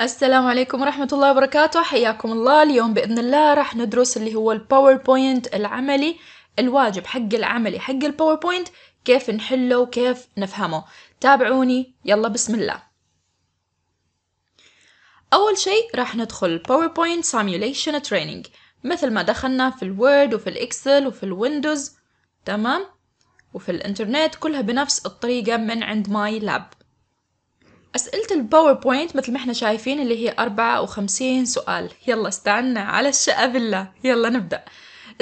السلام عليكم ورحمة الله وبركاته حياكم الله اليوم بإذن الله راح ندرس اللي هو الباوربوينت العملي الواجب حق العملي حق الباوربوينت كيف نحله وكيف نفهمه تابعوني يلا بسم الله أول شيء راح ندخل PowerPoint Simulation Training مثل ما دخلنا في الوورد وفي الإكسل وفي الويندوز تمام وفي الإنترنت كلها بنفس الطريقة من عند ماي لاب أسئلة الباوربوينت مثل ما احنا شايفين اللي هي 54 سؤال يلا استعنا على الشقة بالله يلا نبدأ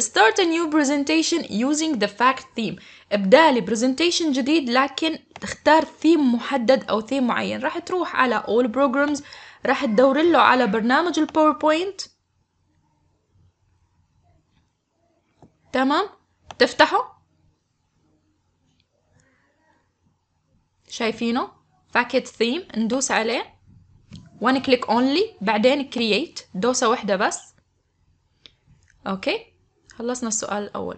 Start a new presentation using the fact theme ابدأ لي presentation جديد لكن تختار ثيم محدد أو ثيم معين راح تروح على all programs راح تدور له على برنامج الباوربوينت تمام تفتحه شايفينه باكيت ثيم ندوس عليه وان كليك اونلي بعدين كرييت دوسة واحدة بس اوكي خلصنا السؤال الاول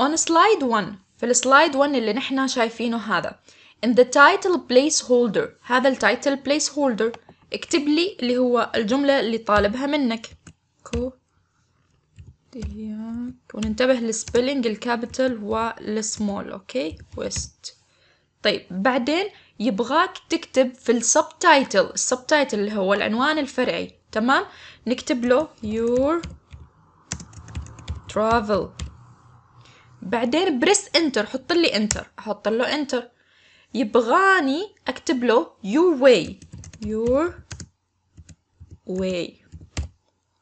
on slide 1 في السلايد 1 اللي نحن شايفينه هذا in the title placeholder هذا التايتل placeholder اكتب لي اللي هو الجملة اللي طالبها منك كو وننتبه للسبيلنج الكابيتال والسمول اوكي ويست طيب بعدين يبغاك تكتب في السب تايتل السب تايتل اللي هو العنوان الفرعي تمام نكتب له your travel بعدين بريس انتر حط لي انتر احط له انتر يبغاني اكتب له your way your way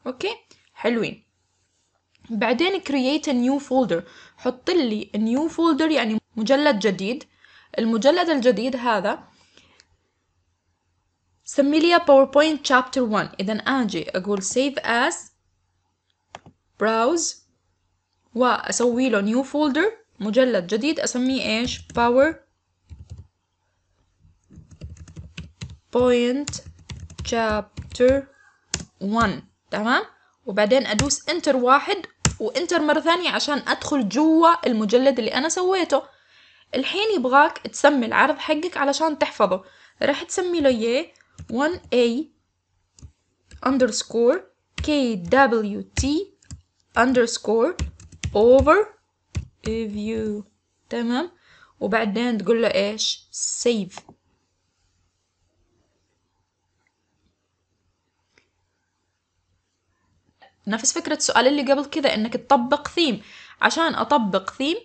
اوكي حلوين بعدين create a new folder حط لي a new folder يعني مجلد جديد المجلد الجديد هذا سمي لي PowerPoint Chapter 1 اذا اجي اقول Save as browse واسوي له New Folder مجلد جديد اسميه ايش PowerPoint chapter 1 تمام وبعدين ادوس Enter واحد وانتر مرة ثانية عشان ادخل جوا المجلد اللي انا سويته الحين يبغاك تسمي العرض حقك علشان تحفظه راح تسمي له اياه 1A underscore KWT underscore over view تمام وبعدين تقول له ايش سيف نفس فكرة السؤال اللي قبل كذا انك تطبق ثيم عشان اطبق ثيم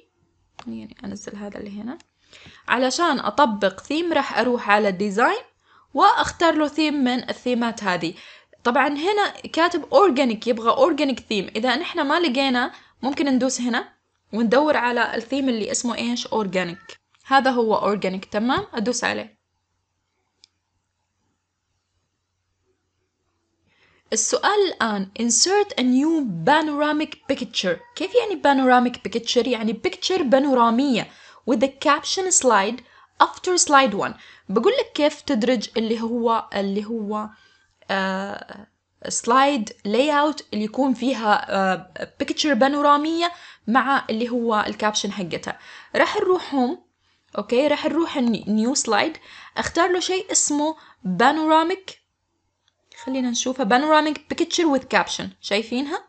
خليني يعني انزل هذا اللي هنا علشان اطبق ثيم راح اروح على ديزاين واختار له ثيم من الثيمات هذه طبعا هنا كاتب اورجانيك يبغى اورجانيك ثيم اذا نحن ما لقينا ممكن ندوس هنا وندور على الثيم اللي اسمه ايش اورجانيك هذا هو اورجانيك تمام ادوس عليه السؤال الآن insert a new panoramic picture كيف يعني panoramic picture؟ يعني picture بانورامية with the caption slide after slide one بقول لك كيف تدرج اللي هو اللي هو سلايد آه، لاي layout اللي يكون فيها بيكتشر uh, بانورامية مع اللي هو الكابشن حقتها راح نروح هوم اوكي راح نروح النيو سلايد اختار له شيء اسمه بانوراميك خلينا نشوفها بانوراميك بيكتشر وذ كابشن شايفينها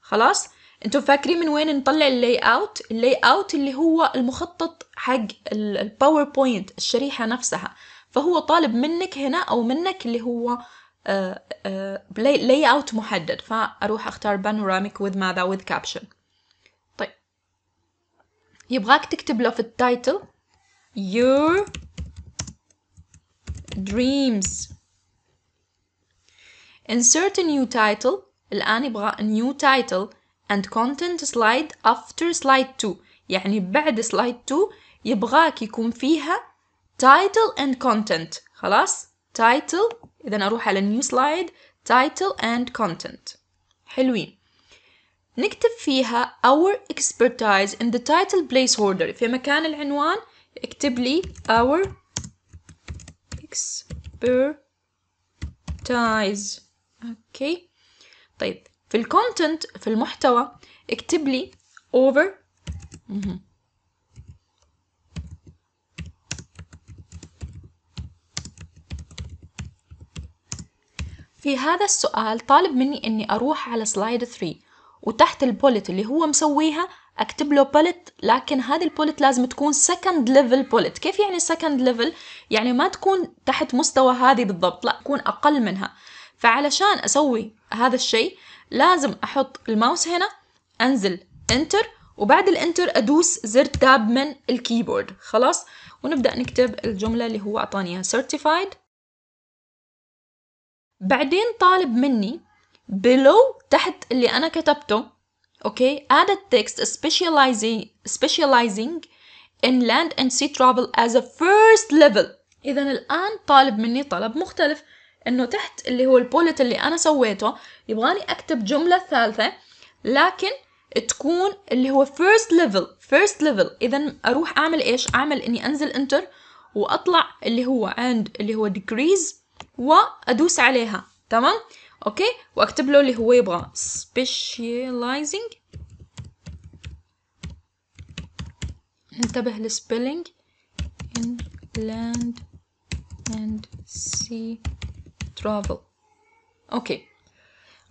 خلاص انتوا فاكرين من وين نطلع اللاي اوت اللاي اوت اللي هو المخطط حق الباوربوينت الشريحه نفسها فهو طالب منك هنا او منك اللي هو آه، آه، لاي اوت محدد فاروح اختار بانوراميك وذ ماذا وذ كابشن طيب يبغاك تكتب له في التايتل your dreams Insert a new title الآن يبغى a new title and content slide after slide 2 يعني بعد slide 2 يبغاك يكون فيها title and content خلاص title إذا أروح على new slide title and content حلوين نكتب فيها our expertise in the title placeholder في مكان العنوان اكتب لي our expertise اوكي طيب في الكونتنت في المحتوى اكتب لي over في هذا السؤال طالب مني اني اروح على سلايد 3 وتحت البوليت اللي هو مسويها اكتب له بوليت لكن هذه البوليت لازم تكون سكند ليفل بوليت كيف يعني سكند ليفل يعني ما تكون تحت مستوى هذه بالضبط لا تكون اقل منها فعلشان أسوي هذا الشيء لازم أحط الماوس هنا أنزل انتر وبعد الانتر أدوس زر تاب من الكيبورد خلاص ونبدأ نكتب الجملة اللي هو أعطاني إياها certified بعدين طالب مني below تحت اللي أنا كتبته أوكي add a text specializing, specializing in land and sea travel as a first level إذا الآن طالب مني طلب مختلف انه تحت اللي هو البولت اللي انا سويته يبغاني اكتب جمله ثالثه لكن تكون اللي هو first level first level اذا اروح اعمل ايش اعمل اني انزل انتر واطلع اللي هو عند اللي هو decrease وادوس عليها تمام اوكي واكتب له اللي هو يبغى specializing انتبه للسبيلينج in land and sea travel أوكي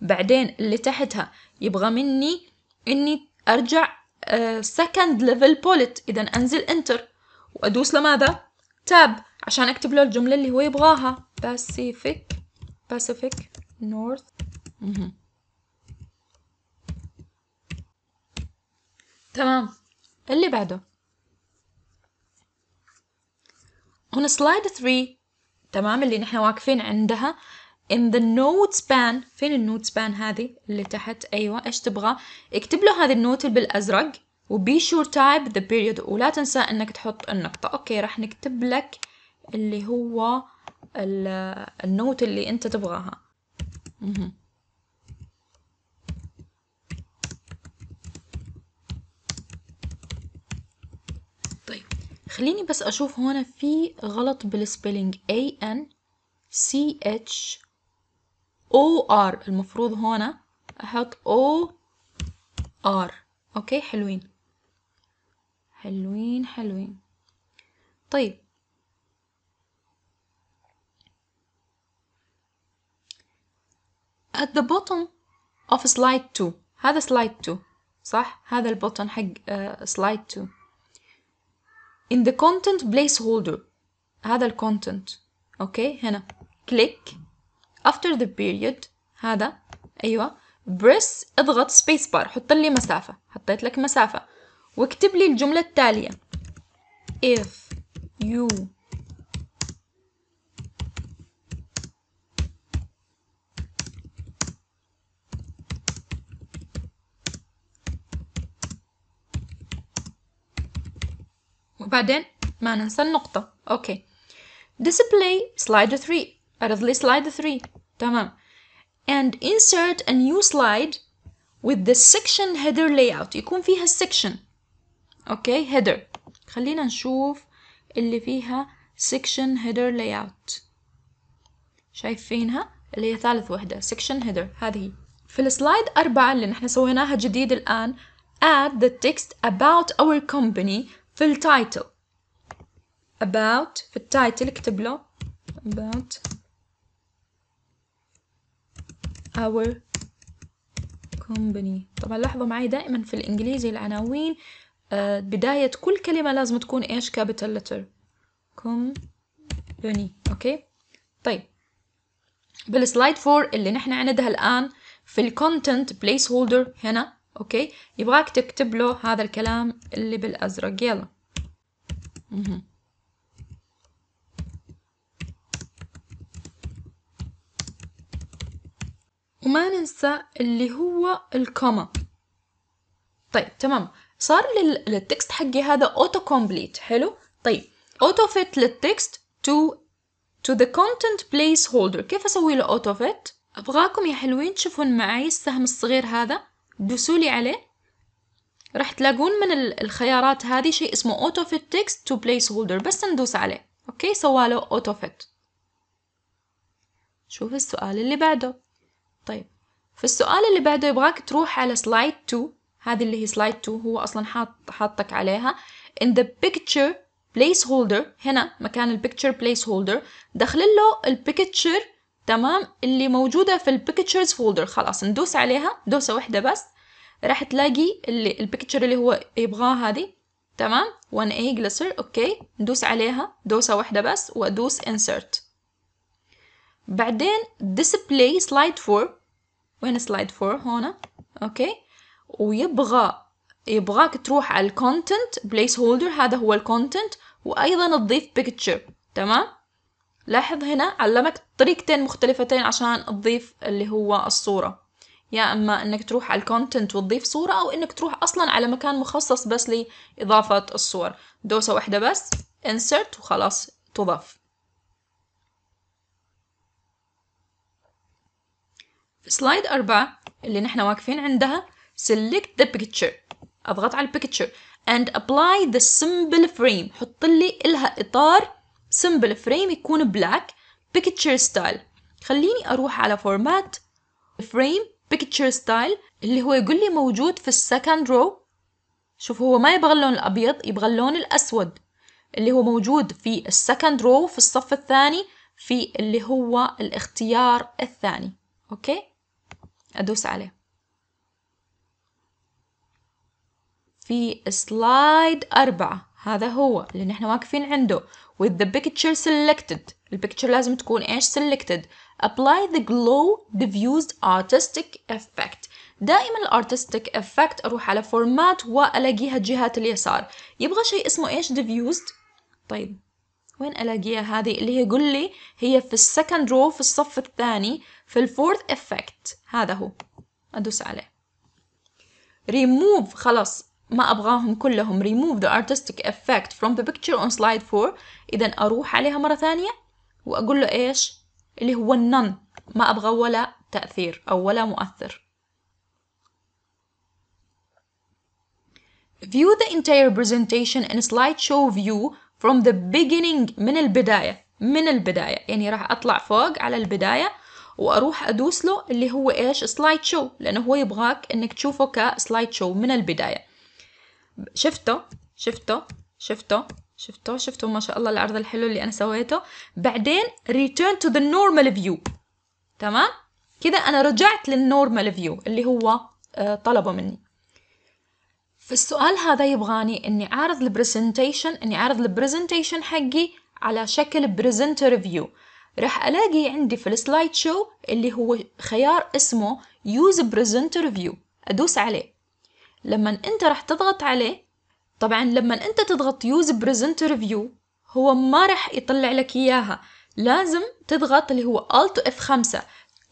بعدين اللي تحتها يبغى مني إني أرجع سكند ليفل بوليت إذا أنزل إنتر وأدوس لماذا؟ تاب عشان أكتب له الجملة اللي هو يبغاها Pacific Pacific North تمام اللي بعده هنا سلايد 3 تمام اللي نحن واقفين عندها in the note span فين النوتس span هذه اللي تحت ايوه ايش تبغى اكتب له هذه النوت اللي بالازرق وبي شور تايب ذا بيريود ولا تنسى انك تحط النقطه اوكي راح نكتب لك اللي هو النوت اللي انت تبغاها مهم. خليني بس أشوف هون في غلط بالسبيلينج A N C H O R المفروض هون أحط O R أوكي حلوين حلوين حلوين طيب at the bottom of slide 2 هذا slide 2 صح هذا البوتن حق uh, slide 2 in the content placeholder هذا ال content اوكي هنا click after the period هذا ايوه بريس اضغط spacebar بار حط لي مسافة حطيت لك مسافة واكتب لي الجملة التالية if you وبعدين ما ننسى النقطة اوكي display slide 3 اعرض لي slide 3 تمام and insert a new slide with the section header layout يكون فيها section اوكي header خلينا نشوف اللي فيها section header layout شايفينها اللي هي ثالث وحدة section header هذه في السلايد أربعة اللي نحن سويناها جديد الآن add the text about our company في التايتل about في التايتل اكتب له about our company طبعا لاحظوا معي دائما في الانجليزي العناوين آه، بداية كل كلمة لازم تكون ايش كابيتال letter company اوكي طيب بالسلايد 4 اللي نحن عندها الآن في الكونتنت بليس هولدر هنا اوكي يبغاك تكتب له هذا الكلام اللي بالازرق يلا وما ننسى اللي هو الكوما طيب تمام صار للتكست حقي هذا اوتو كومبليت حلو طيب اوتو فيت للتكست تو to the content placeholder كيف اسوي له اوتو فيت ابغاكم يا حلوين تشوفون معي السهم الصغير هذا لي عليه راح تلاقون من الخيارات هذه شيء اسمه اوتو فيت تكست تو بليس هولدر بس ندوس عليه اوكي سواله اوتو فيت شوف السؤال اللي بعده طيب في السؤال اللي بعده يبغاك تروح على سلايد 2 هذه اللي هي سلايد 2 هو اصلا حاط حاطك عليها in the picture holder هنا مكان البيكتشر بليس هولدر دخل له البيكتشر تمام اللي موجودة في البيكتشرز فولدر خلاص ندوس عليها دوسة واحدة بس راح تلاقي اللي البيكتشر اللي هو يبغاه هذه تمام 1 a glycer اوكي ندوس عليها دوسة واحدة بس وادوس insert بعدين display slide 4 وين slide 4 هنا اوكي ويبغى يبغاك تروح على الكونتنت بليس هولدر هذا هو الكونتنت وايضا تضيف بيكتشر تمام لاحظ هنا علمك طريقتين مختلفتين عشان تضيف اللي هو الصورة يا اما انك تروح على الكونتنت وتضيف صورة او انك تروح اصلا على مكان مخصص بس لإضافة الصور دوسة واحدة بس insert وخلاص تضاف في سلايد أربعة اللي نحن واقفين عندها select the picture أضغط على picture and apply the symbol frame حط لي إلها إطار سمبل فريم يكون بلاك بيكتشر ستايل خليني اروح على فورمات فريم بيكتشر ستايل اللي هو يقول لي موجود في السكند رو شوف هو ما يبغى اللون الابيض يبغى اللون الاسود اللي هو موجود في السكند رو في الصف الثاني في اللي هو الاختيار الثاني اوكي ادوس عليه في سلايد أربعة هذا هو اللي نحن واقفين عنده with the picture selected البيكتشر لازم تكون ايش selected apply the glow diffused artistic effect دائما الارتستيك افكت اروح على فورمات والاقيها جهات اليسار يبغى شيء اسمه ايش diffused طيب وين الاقيها هذه اللي هي قل لي هي في السكند رو في الصف الثاني في الفورث افكت هذا هو ادوس عليه ريموف خلاص ما أبغاهم كلهم remove the artistic effect from the picture on slide 4 إذا أروح عليها مرة ثانية وأقول له إيش اللي هو none ما أبغى ولا تأثير أو ولا مؤثر View the entire presentation in slideshow view from the beginning من البداية من البداية يعني راح أطلع فوق على البداية واروح ادوس له اللي هو ايش سلايد شو لانه هو يبغاك انك تشوفه كسلايد شو من البدايه شفته شفته شفته شفته شفته ما شاء الله العرض الحلو اللي انا سويته بعدين ريتيرن تو ذا نورمال فيو تمام كذا انا رجعت للنورمال فيو اللي هو آه، طلبه مني فالسؤال هذا يبغاني اني اعرض البرزنتيشن اني اعرض البرزنتيشن حقي على شكل برزنتر فيو راح الاقي عندي في السلايد شو اللي هو خيار اسمه يوز برزنتر فيو ادوس عليه لما انت رح تضغط عليه طبعا لما انت تضغط يوز بريزنت ريفيو هو ما رح يطلع لك اياها لازم تضغط اللي هو Alt اف 5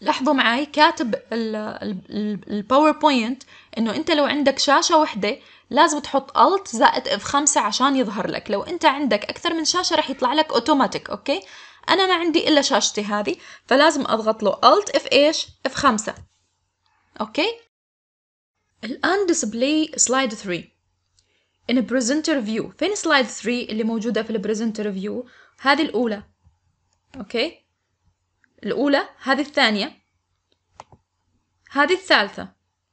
لاحظوا معي كاتب الباوربوينت انه انت لو عندك شاشه وحده لازم تحط Alt زائد اف 5 عشان يظهر لك لو انت عندك اكثر من شاشه رح يطلع لك اوتوماتيك اوكي انا ما عندي الا شاشتي هذه فلازم اضغط له Alt اف ايش اف 5 اوكي الآن display slide 3 in a presenter view فين slide 3 اللي موجودة في البريزنتر فيو هذه الأولى أوكي الأولى هذه الثانية هذه الثالثة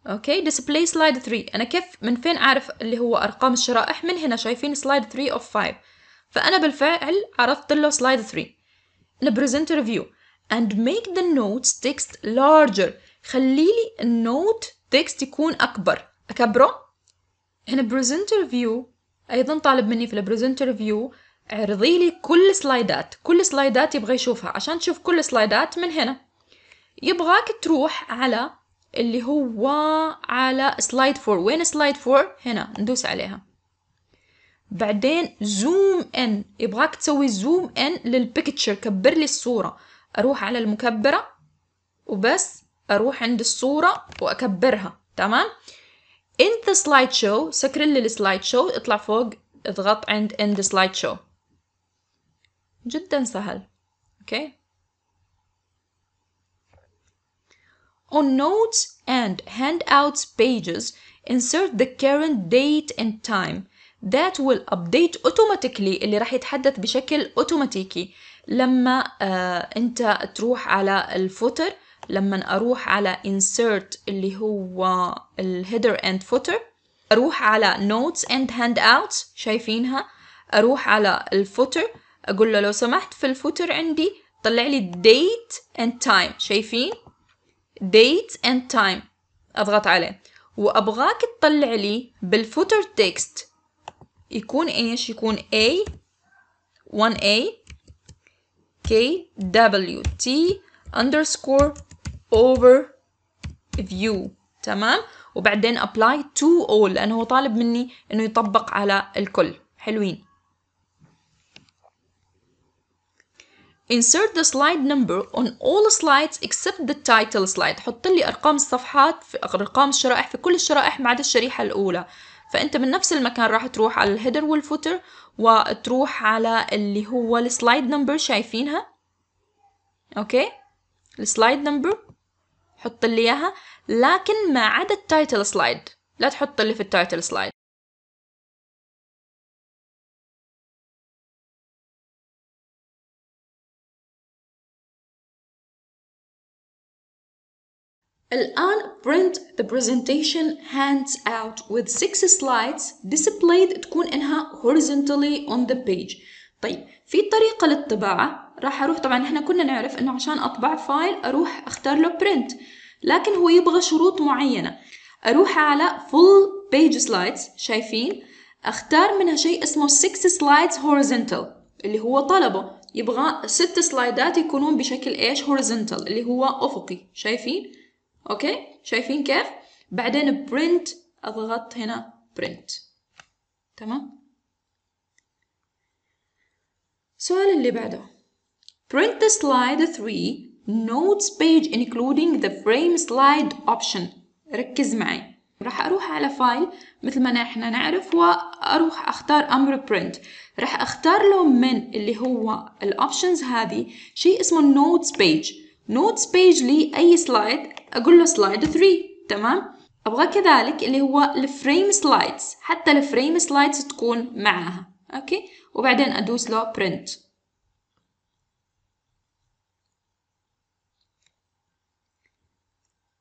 أوكي display slide 3 أنا كيف من فين أعرف اللي هو أرقام الشرائح من هنا شايفين slide 3 of 5 فأنا بالفعل عرضت له slide 3 in a presenter view and make the notes text larger خليلي لي النوت التكست يكون أكبر أكبره هنا بريزنتر فيو أيضا طالب مني في البريزنتر فيو عرضي لي كل سلايدات كل سلايدات يبغى يشوفها عشان تشوف كل سلايدات من هنا يبغاك تروح على اللي هو على سلايد فور وين سلايد فور هنا ندوس عليها بعدين زوم ان يبغاك تسوي زوم ان للبيكتشر كبر لي الصورة اروح على المكبرة وبس اروح عند الصوره واكبرها تمام in the slideshow سكر لي السلايد اطلع فوق اضغط عند in the slideshow جدا سهل اوكي okay. On notes and handouts pages, insert the current date and time. That will update automatically اللي راح يتحدث بشكل اوتوماتيكي لما آه انت تروح على الفوتر لما أروح على insert اللي هو الهيدر and footer أروح على notes and handouts شايفينها أروح على الفوتر أقول له لو سمحت في الفوتر عندي طلع لي date and time شايفين date and time أضغط عليه وأبغاك تطلع لي بالفوتر تكست يكون إيش يكون A 1A K W T underscore over view تمام وبعدين apply to all لأنه هو طالب مني أنه يطبق على الكل حلوين insert the slide number on all slides except the title slide حط لي أرقام الصفحات في أرقام الشرائح في كل الشرائح ما عدا الشريحة الأولى فأنت من نفس المكان راح تروح على الهيدر والفوتر وتروح على اللي هو السلايد نمبر شايفينها أوكي السلايد نمبر حط لي اياها لكن ما عدا التايتل سلايد لا تحط اللي في التايتل سلايد الآن print the presentation hands out with six slides displayed تكون إنها horizontally on the page طيب في طريقة للطباعة راح أروح طبعا إحنا كنا نعرف إنه عشان أطبع فايل أروح أختار له print لكن هو يبغى شروط معينة أروح على full page slides شايفين أختار منها شيء اسمه 6 slides horizontal اللي هو طلبه يبغى ست سلايدات يكونون بشكل إيش horizontal اللي هو أفقي شايفين أوكي شايفين كيف بعدين print أضغط هنا print تمام السؤال اللي بعده print the slide 3 notes page including the frame slide option ركز معي راح أروح على فايل مثل ما نحن نعرف وأروح أختار أمر print راح أختار له من اللي هو الأوبشنز هذه شيء اسمه notes page notes page لي أي سلايد أقول له سلايد 3 تمام أبغى كذلك اللي هو الفريم سلايدز حتى الفريم سلايدز تكون معاها أوكي وبعدين أدوس له print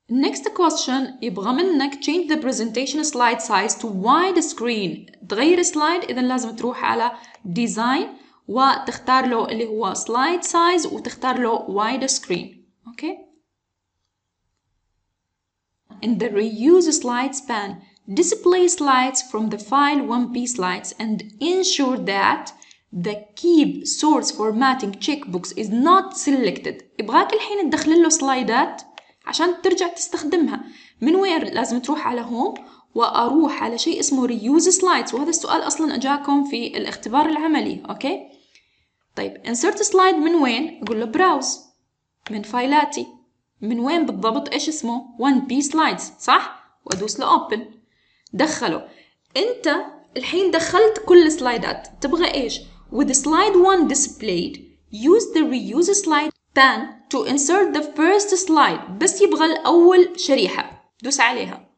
Next question يبغى منك change the presentation slide size to wide screen تغير سلايد إذا لازم تروح على design وتختار له اللي هو slide size وتختار له wide screen okay and the reuse slide span display slides from the file 1p slides and ensure that the keep source formatting checkbox is not selected يبغاك الحين تدخل له سلايدات عشان ترجع تستخدمها من وين لازم تروح على هوم واروح على شيء اسمه ريوز سلايدز وهذا السؤال اصلا اجاكم في الاختبار العملي اوكي طيب انسرت سلايد من وين اقول له براوز من فايلاتي من وين بالضبط ايش اسمه 1 بي سلايدز صح وادوس له اوبن دخله انت الحين دخلت كل السلايدات تبغى ايش with slide 1 displayed use the reuse slide then to insert the first slide بس يبغى الأول شريحة دوس عليها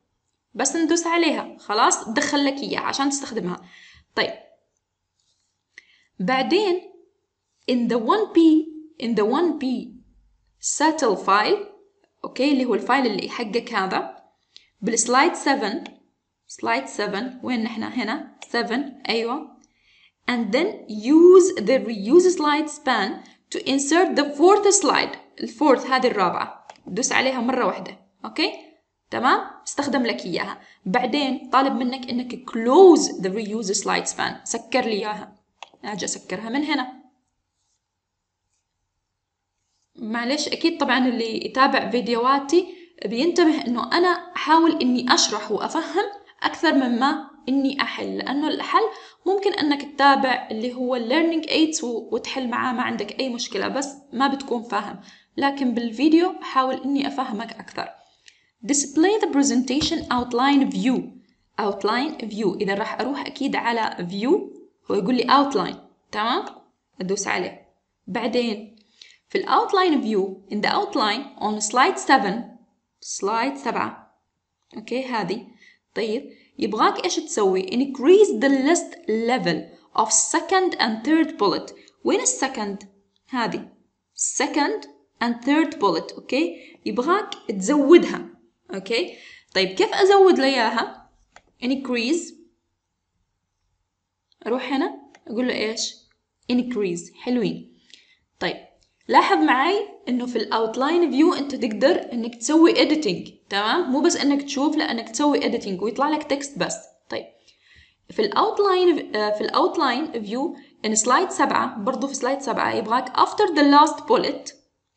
بس ندوس عليها خلاص دخل لك إياها عشان تستخدمها طيب بعدين in the 1p in the 1p settle file أوكي اللي هو الفايل اللي حقك هذا بالسلايد 7 سلايد 7 وين نحن هنا 7 أيوة and then use the reuse slide span to insert the fourth slide الفورث هذه الرابعة دوس عليها مرة واحدة أوكي تمام استخدم لك إياها بعدين طالب منك إنك close the reuse slide span سكر لي إياها أجي أسكرها من هنا معلش أكيد طبعا اللي يتابع فيديوهاتي بينتبه إنه أنا أحاول إني أشرح وأفهم أكثر مما إني أحل لأنه الحل ممكن إنك تتابع اللي هو الليرنينج ايدز وتحل معاه ما عندك أي مشكلة بس ما بتكون فاهم لكن بالفيديو حاول إني أفهمك أكثر display the presentation outline view outline view إذا راح أروح أكيد على view هو يقول لي outline تمام أدوس عليه بعدين في الاوتلاين فيو in the outline on slide 7 slide 7 اوكي هذه طيب يبغاك إيش تسوي increase the list level of second and third bullet وين السكند هذه second and third bullet أوكي يبغاك تزودها أوكي طيب كيف أزود لياها increase أروح هنا أقول له إيش increase حلوين لاحظ معي انه في الاوتلاين فيو انت تقدر انك تسوي اديتنج تمام مو بس انك تشوف لا انك تسوي اديتنج ويطلع لك تكست بس طيب في الاوتلاين آه، في الاوتلاين فيو ان سلايد سبعة برضو في سلايد سبعة يبغاك after the last bullet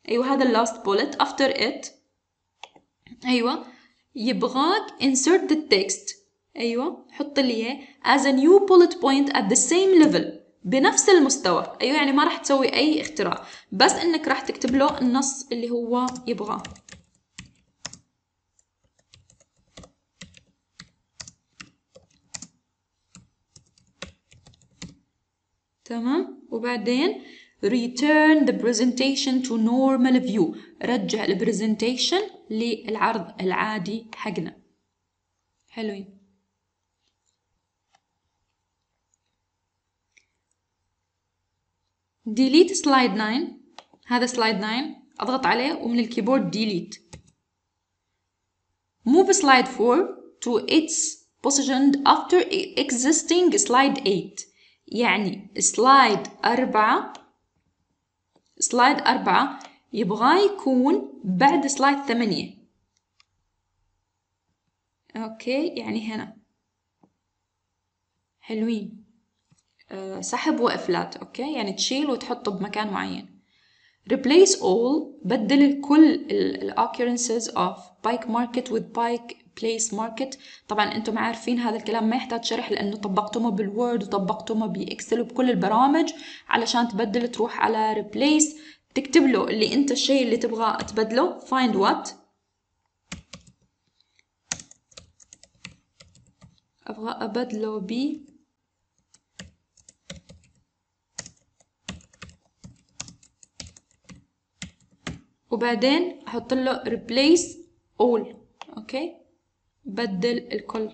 ايوه هذا اللاست bullet after it ايوه يبغاك insert the text ايوه حط لي اياه as a new bullet point at the same level بنفس المستوى ايوه يعني ما راح تسوي اي اختراع بس انك راح تكتب له النص اللي هو يبغاه تمام وبعدين return the presentation to normal view رجع البرزنتيشن للعرض العادي حقنا حلوين delete slide 9 هذا slide 9 أضغط عليه ومن الكيبورد delete move slide 4 to its position after existing slide 8 يعني slide 4 slide 4 يبغاه يكون بعد slide 8 أوكي يعني هنا حلوين سحب وإفلات أوكي يعني تشيل وتحطه بمكان معين replace all بدل كل ال occurrences of bike market with bike place market طبعا انتم عارفين هذا الكلام ما يحتاج شرح لانه طبقتمه بالوورد وطبقتمه باكسل وبكل البرامج علشان تبدل تروح على replace تكتب له اللي انت الشيء اللي تبغاه تبدله find what ابغى ابدله ب وبعدين احط له replace all اوكي بدل الكل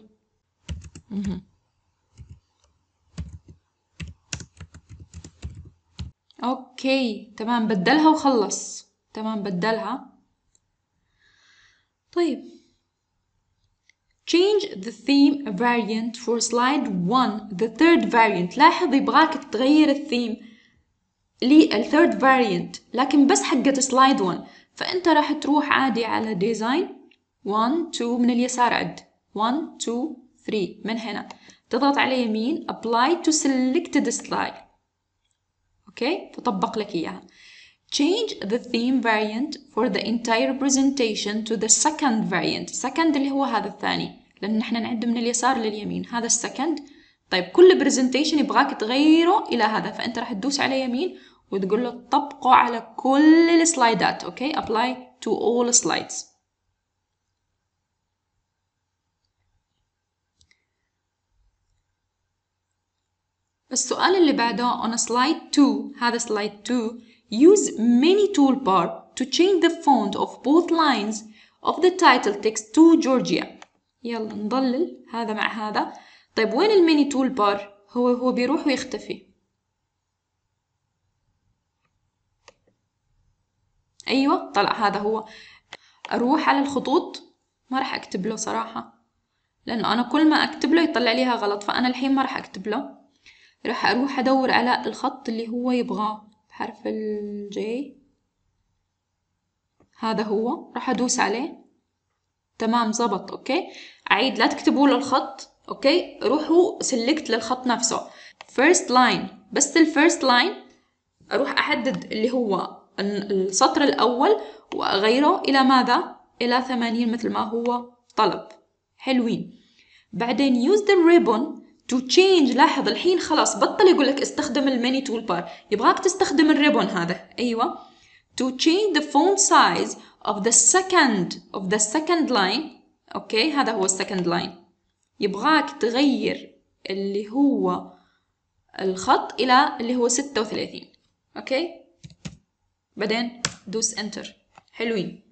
اوكي تمام بدلها وخلص تمام بدلها طيب change the theme variant for slide 1 the third variant لاحظ يبغاك تغير الثيم للثيرد فاريانت لكن بس حقت سلايد 1 فانت راح تروح عادي على ديزاين 1 2 من اليسار عد 1 2 3 من هنا تضغط على يمين apply to selected slide اوكي فطبق لك اياها change the theme variant for the entire presentation to the second variant second اللي هو هذا الثاني لان احنا نعد من اليسار لليمين هذا السكند طيب كل برزنتيشن يبغاك تغيره الى هذا فانت راح تدوس على يمين وتقول له طبقه على كل السلايدات اوكي apply to all slides السؤال اللي بعده on slide 2 هذا slide 2 use many toolbar to change the font of both lines of the title text to Georgia يلا نضلل هذا مع هذا طيب وين الميني تول بار هو هو بيروح ويختفي ايوه طلع هذا هو اروح على الخطوط ما راح اكتب له صراحه لانه انا كل ما اكتب له يطلع ليها غلط فانا الحين ما راح اكتب له راح اروح ادور على الخط اللي هو يبغاه بحرف الجي هذا هو راح ادوس عليه تمام زبط اوكي اعيد لا تكتبوا له الخط اوكي روحوا سلكت للخط نفسه first line بس الفيرست لاين اروح احدد اللي هو السطر الاول واغيره الى ماذا الى 80 مثل ما هو طلب حلوين بعدين use the ribbon to change لاحظ الحين خلاص بطل يقول لك استخدم الميني تول بار يبغاك تستخدم الريبون هذا ايوه to change the font size of the second of the second line اوكي هذا هو السكند لاين يبغاك تغير اللي هو الخط إلى اللي هو ستة وثلاثين أوكي بعدين دوس انتر حلوين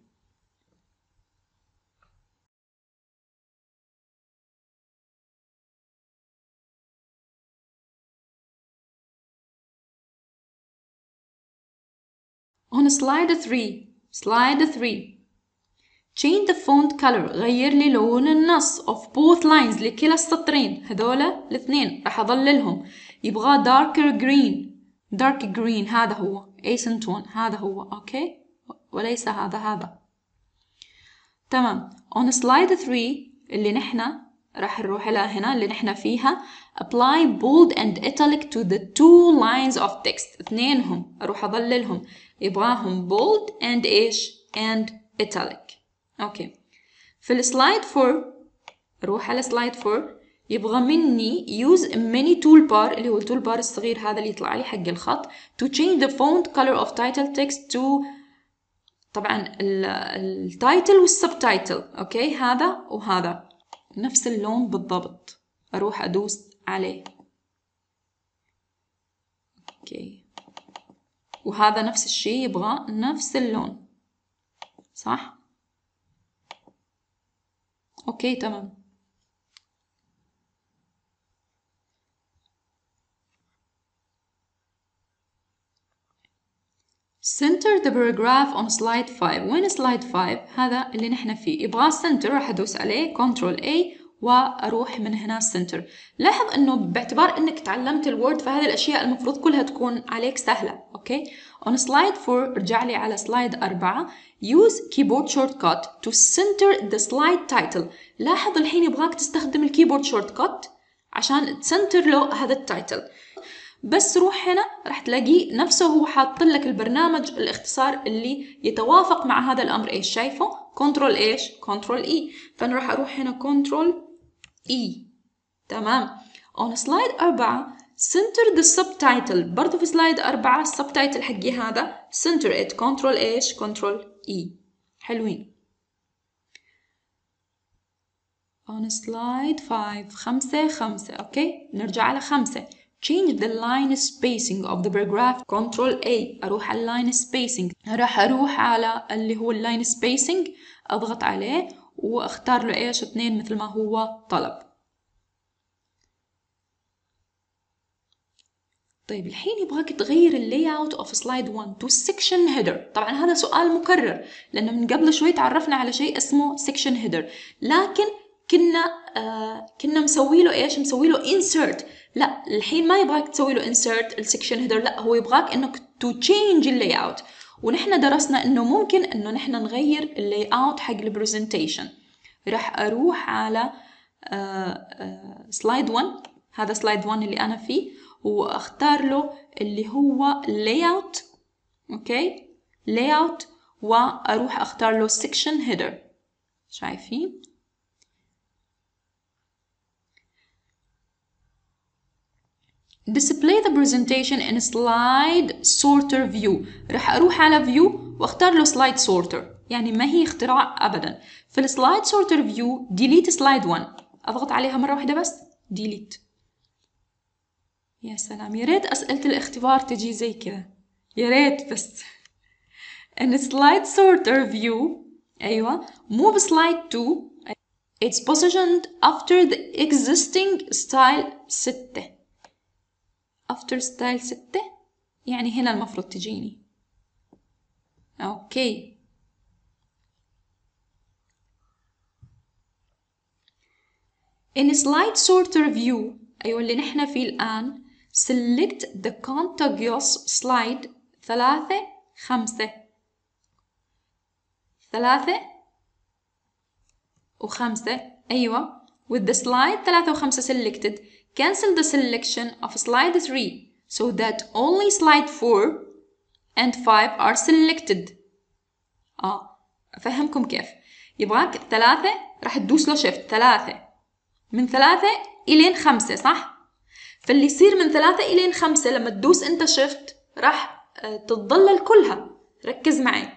هنا سلايد ثري سلايد ثري change the font color غير لي لون النص of both lines لكلا السطرين هذولا الاثنين راح اظللهم يبغى darker green dark green هذا هو accent one هذا هو اوكي وليس هذا هذا تمام on slide 3 اللي نحنا راح نروح لها هنا اللي نحنا فيها apply bold and italic to the two lines of text اثنينهم اروح اظللهم يبغاهم bold and ايش and italic اوكي في السلايد 4 روح على سلايد 4 يبغى مني use mini toolbar اللي هو التول بار الصغير هذا اللي يطلع لي حق الخط to change the font color of title text to طبعا التايتل تايتل اوكي هذا وهذا نفس اللون بالضبط اروح ادوس عليه اوكي وهذا نفس الشيء يبغى نفس اللون صح اوكي تمام center the paragraph on slide 5 وين slide 5 هذا اللي نحن فيه يبغى center راح ادوس عليه control A واروح من هنا center لاحظ انه باعتبار انك تعلمت الوورد فهذه الاشياء المفروض كلها تكون عليك سهله اوكي On slide 4 ارجع لي على slide 4 use keyboard shortcut to center the slide title لاحظ الحين يبغاك تستخدم الكيبورد shortcut عشان تسنتر له هذا التايتل بس روح هنا راح تلاقيه نفسه هو حاط لك البرنامج الاختصار اللي يتوافق مع هذا الامر ايش شايفه كنترول ايش كنترول اي e. فانا راح اروح هنا كنترول اي e. تمام اون سلايد 4 center the subtitle برضه في سلايد أربعة السبتايتل حقي هذا center it control ايش control E حلوين on slide 5 خمسة خمسة أوكي نرجع على خمسة change the line spacing of the paragraph control A أروح على line spacing راح أروح على اللي هو line spacing أضغط عليه وأختار له إيش اتنين مثل ما هو طلب طيب الحين يبغاك تغير اللاي اوت اوف سلايد 1 تو سكشن هيدر طبعا هذا سؤال مكرر لانه من قبل شوي تعرفنا على شيء اسمه سكشن هيدر لكن كنا آه كنا مسوي له ايش مسوي له انسرت لا الحين ما يبغاك تسوي له انسرت السكشن هيدر لا هو يبغاك انك تو تشينج اللاي اوت ونحن درسنا انه ممكن انه نحن نغير اللاي اوت حق البرزنتيشن راح اروح على سلايد آه 1 آه هذا سلايد 1 اللي انا فيه واختار له اللي هو layout اوكي layout واروح اختار له section header شايفين display the presentation in slide sorter view رح اروح على view واختار له slide sorter يعني ما هي اختراع ابدا في slide sorter view delete slide 1 اضغط عليها مره واحده بس delete يا سلام يا ريت أسئلة الاختبار تجي زي كذا يا ريت بس in slide sorter view أيوة مو بسلايد 2 It's positioned after the existing style 6 after style 6 يعني هنا المفروض تجيني أوكي in slide sorter view أيوة اللي نحن فيه الآن select the contiguous slide ثلاثة خمسة ثلاثة وخمسة أيوة with the slide ثلاثة وخمسة selected cancel the selection of slide three so that only slide four and five are selected آه أفهمكم كيف يبغاك ثلاثة راح تدوس له شيفت ثلاثة من ثلاثة إلين خمسة صح؟ فاللي يصير من ثلاثة إلين خمسة لما تدوس أنت شيفت راح آه، تتضلل كلها ركز معي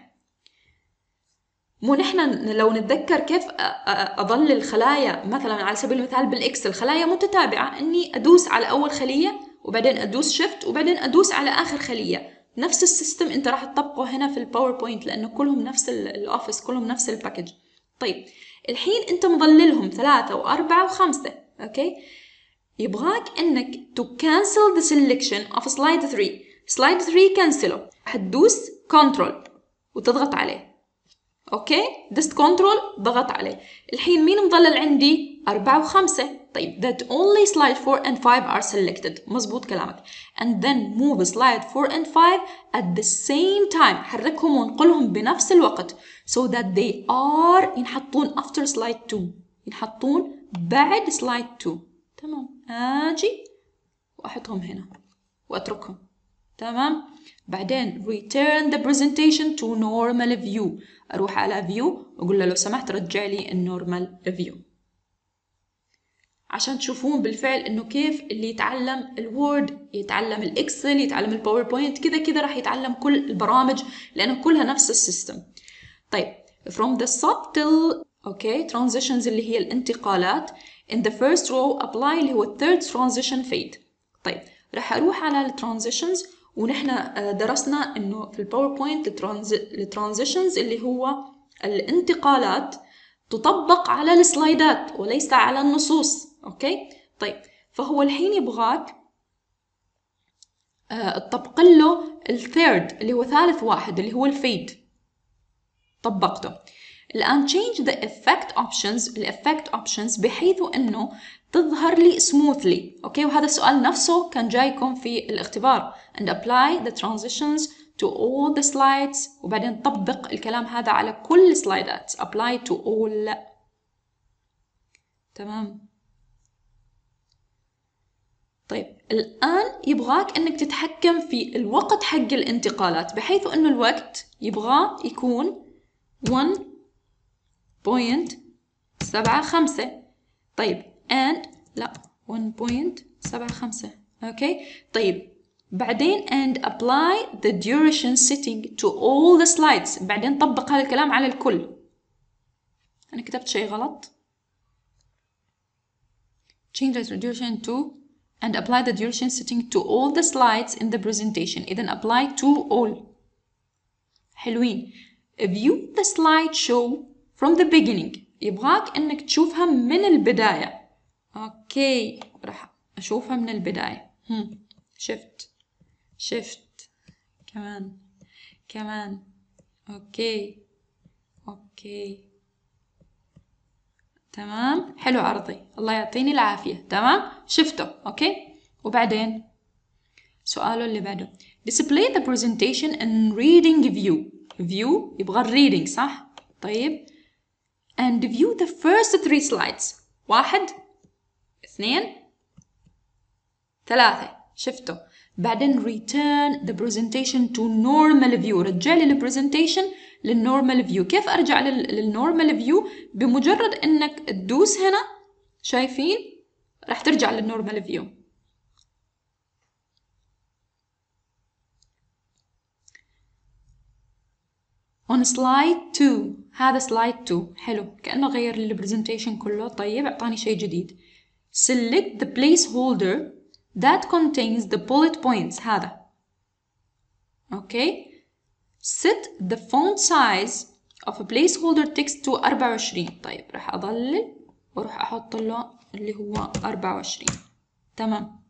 مو نحن لو نتذكر كيف أضل آه، آه، الخلايا مثلا على سبيل المثال بالاكس الخلايا متتابعه اني ادوس على اول خليه وبعدين ادوس شيفت وبعدين ادوس على اخر خليه نفس السيستم انت راح تطبقه هنا في الباوربوينت لانه كلهم نفس الاوفيس كلهم نفس الباكج طيب الحين انت مظللهم ثلاثه واربعه وخمسه اوكي يبغاك انك to cancel the selection of slide 3 slide 3 cancel حتدوس control وتضغط عليه اوكي دست control ضغط عليه الحين مين مضلل عندي و وخمسة طيب that only slide 4 and 5 are selected مزبوط كلامك and then move slide 4 and 5 at the same time حركهم ونقلهم بنفس الوقت so that they are ينحطون after slide 2 ينحطون بعد slide 2 تمام اجي واحطهم هنا واتركهم تمام بعدين return the presentation to normal view اروح على view واقول له لو سمحت رجع لي النورمال view عشان تشوفون بالفعل انه كيف اللي يتعلم الوورد يتعلم الاكسل يتعلم الباوربوينت كذا كذا راح يتعلم كل البرامج لانه كلها نفس السيستم طيب from the subtle اوكي okay, transitions اللي هي الانتقالات in the first row apply اللي هو third transition fade طيب راح اروح على transitions ونحن آه، درسنا انه في الباوربوينت الترانزيشنز اللي هو الانتقالات تطبق على السلايدات وليس على النصوص اوكي طيب فهو الحين يبغاك آه، تطبق له الثيرد اللي هو ثالث واحد اللي هو الفيد طبقته الآن change the effect options الإفكت options بحيث أنه تظهر لي smoothly أوكي وهذا السؤال نفسه كان جايكم في الاختبار and apply the transitions to all the slides وبعدين طبق الكلام هذا على كل السلايدات apply to all تمام طيب الآن يبغاك أنك تتحكم في الوقت حق الانتقالات بحيث أنه الوقت يبغاه يكون 1 بوينت سبعة خمسة طيب and لا خمسة اوكي طيب بعدين and apply the duration setting to all the slides بعدين طبق هذا الكلام على الكل انا كتبت شيء غلط change the duration to and apply the duration setting to all the slides in the presentation اذا apply to all حلوين view the slideshow from the beginning يبغاك انك تشوفها من البداية اوكي راح اشوفها من البداية هم. شفت شفت كمان كمان اوكي اوكي تمام حلو عرضي الله يعطيني العافية تمام شفته اوكي وبعدين سؤاله اللي بعده display the presentation in reading view view يبغى reading صح طيب and view the first three slides واحد اثنين ثلاثة شفتوا بعدين return the presentation to normal view رجع لي البرزنتيشن للنورمال فيو كيف ارجع للنورمال فيو بمجرد انك تدوس هنا شايفين راح ترجع للنورمال فيو on slide 2 هذا سلايد 2 حلو كأنه غير البرزنتيشن كله طيب أعطاني شيء جديد select the placeholder that contains the bullet points هذا اوكي set the font size of a placeholder text to 24 طيب راح اضلل واروح احط له اللي هو 24 تمام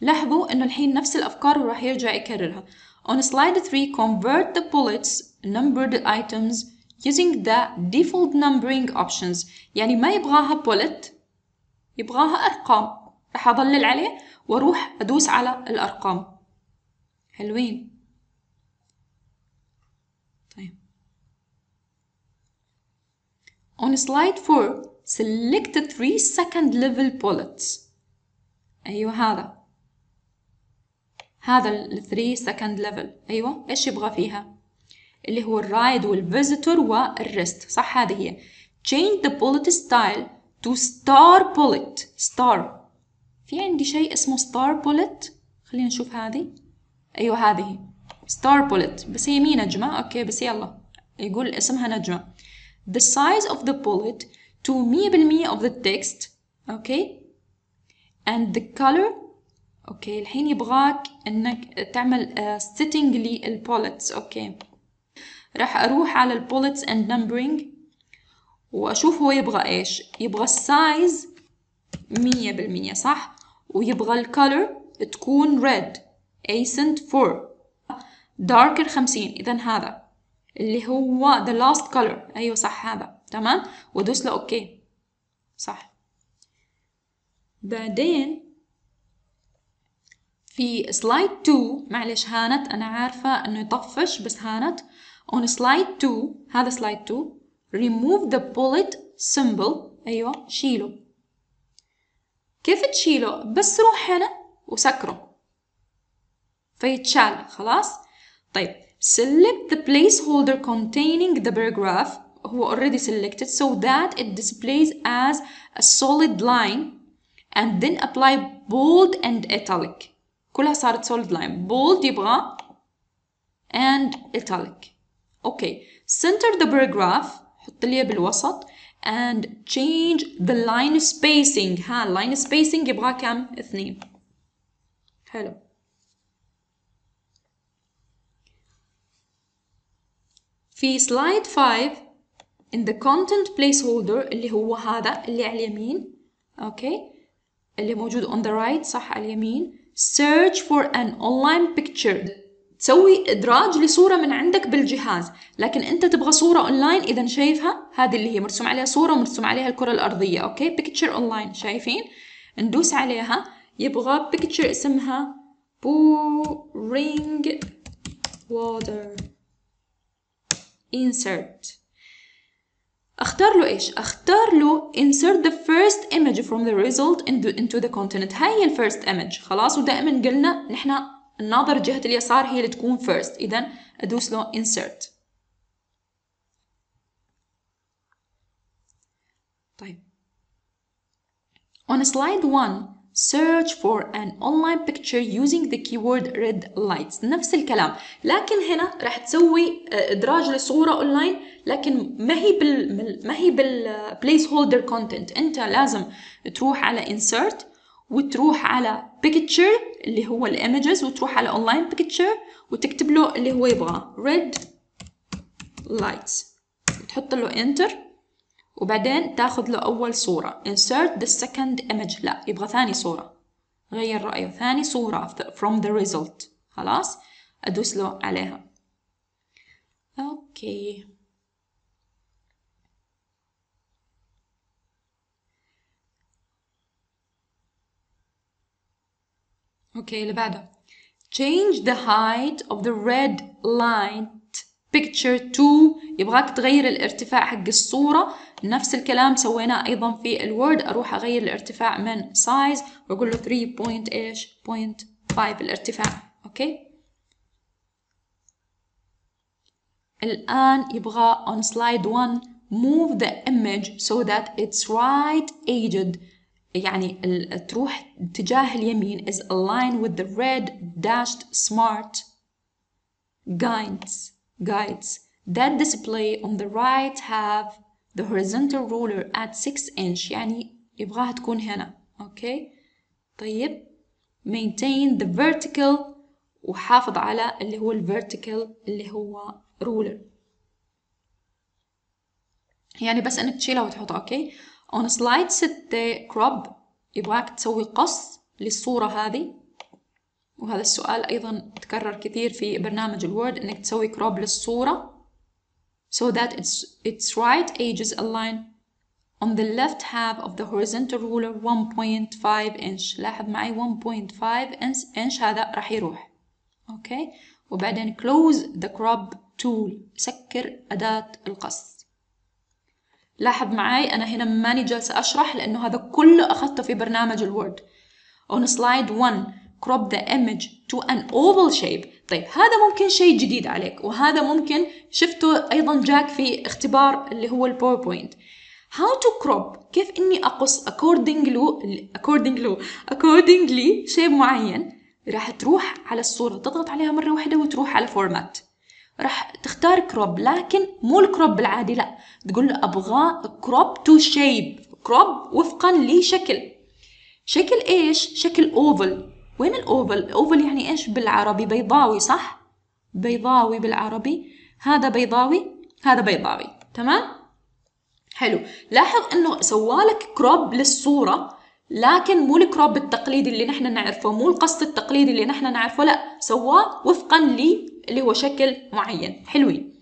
لاحظوا انه الحين نفس الافكار وراح يرجع يكررها on slide 3 convert the bullets numbered items using the default numbering options يعني ما يبغاها بولت يبغاها أرقام راح أضلل عليه وأروح أدوس على الأرقام حلوين طيب On slide 4 select the 3 second level bullets أيوة هذا هذا ال 3 second level أيوة إيش يبغى فيها اللي هو الرايد والفيزيتور والريست صح هذه هي change the bullet style to star bullet star في عندي شيء اسمه star bullet خلينا نشوف هذه ايوه هذه star bullet بس هي مي نجمة اوكي بس يلا يقول اسمها نجمة the size of the bullet to 100% of the text اوكي and the color اوكي الحين يبغاك انك تعمل آه، setting للبولتس اوكي راح اروح على البوليتس اند نمبرينج واشوف هو يبغى ايش يبغى السايز مية بالمية صح ويبغى الكالر تكون ريد ايسنت فور داركر خمسين اذا هذا اللي هو the last color ايوه صح هذا تمام وادوس له اوكي صح بعدين في سلايد 2 معلش هانت انا عارفه انه يطفش بس هانت On slide 2, هذا slide 2, remove the bullet symbol أيوه شيله. كيف تشيله؟ بس روح هنا وسكره. فيتشال خلاص؟ طيب select the placeholder containing the paragraph هو already selected so that it displays as a solid line and then apply bold and italic كلها صارت solid line bold يبغى and italic Okay, center the paragraph حط لي بالوسط and change the line spacing ها line spacing يبغاه كم اثنين حلو في slide 5 in the content placeholder اللي هو هذا اللي على اليمين okay, اللي موجود on the right صح على اليمين search for an online picture تسوي ادراج لصوره من عندك بالجهاز لكن انت تبغى صوره اونلاين اذا شايفها هذه اللي هي مرسوم عليها صوره ومرسوم عليها الكره الارضيه اوكي بيكتشر اونلاين شايفين ندوس عليها يبغى بيكتشر اسمها بورينج ووتر insert اختار له ايش اختار له insert the first image from the result into the content هاي الفيرست image خلاص ودائما قلنا نحن الناظر جهة اليسار هي اللي تكون first إذا أدوس له insert طيب On slide one search for an online picture using the keyword red lights نفس الكلام لكن هنا راح تسوي آه، ادراج لصوره اونلاين لكن ما هي بال ما هي بال آه، placeholder content انت لازم تروح على insert وتروح على picture اللي هو الايمجز وتروح على اونلاين picture وتكتب له اللي هو يبغاه red lights وتحط له enter وبعدين تاخذ له اول صوره insert the second image لا يبغى ثاني صوره غير رايه ثاني صوره from the result خلاص ادوس له عليها اوكي okay. اوكي اللي بعده change the height of the red light picture to يبغاك تغير الارتفاع حق الصورة نفس الكلام سويناه أيضا في الوورد أروح أغير الارتفاع من size وأقول له 3 إيش 5 الارتفاع أوكي الآن يبغى on slide 1 move the image so that it's right aged يعني تروح اتجاه اليمين is aligned with the red dashed smart guides guides that display on the right have the horizontal ruler at 6 inch يعني يبغاها تكون هنا اوكي طيب maintain the vertical وحافظ على اللي هو vertical اللي هو ruler يعني بس انك تشيلها وتحطها اوكي on slide 6 crop يبغاك تسوي قص للصورة هذه وهذا السؤال أيضا تكرر كثير في برنامج الوورد إنك تسوي crop للصورة so that its, its right edges align on the left half of the horizontal ruler 1.5 inch لاحظ معي 1.5 inch, inch هذا راح يروح أوكي وبعدين close the crop tool سكر أداة القص لاحظ معي أنا هنا ماني جالسة أشرح لأنه هذا كله أخذته في برنامج الوورد On slide 1 crop the image to an oval shape طيب هذا ممكن شيء جديد عليك وهذا ممكن شفته أيضا جاك في اختبار اللي هو الباوربوينت how to crop كيف اني اقص accordingly لو accordingly شيء معين راح تروح على الصورة تضغط عليها مرة واحدة وتروح على format راح تختار كروب لكن مو الكروب العادي لا تقول له ابغى كروب تو شيب كروب وفقا لشكل شكل ايش شكل اوفل وين الاوفل اوفل يعني ايش بالعربي بيضاوي صح بيضاوي بالعربي هذا بيضاوي هذا بيضاوي تمام حلو لاحظ انه سوالك كروب للصوره لكن مو الكروب التقليدي اللي نحن نعرفه مو القص التقليدي اللي نحن نعرفه لا سواه وفقا لي اللي هو شكل معين حلوين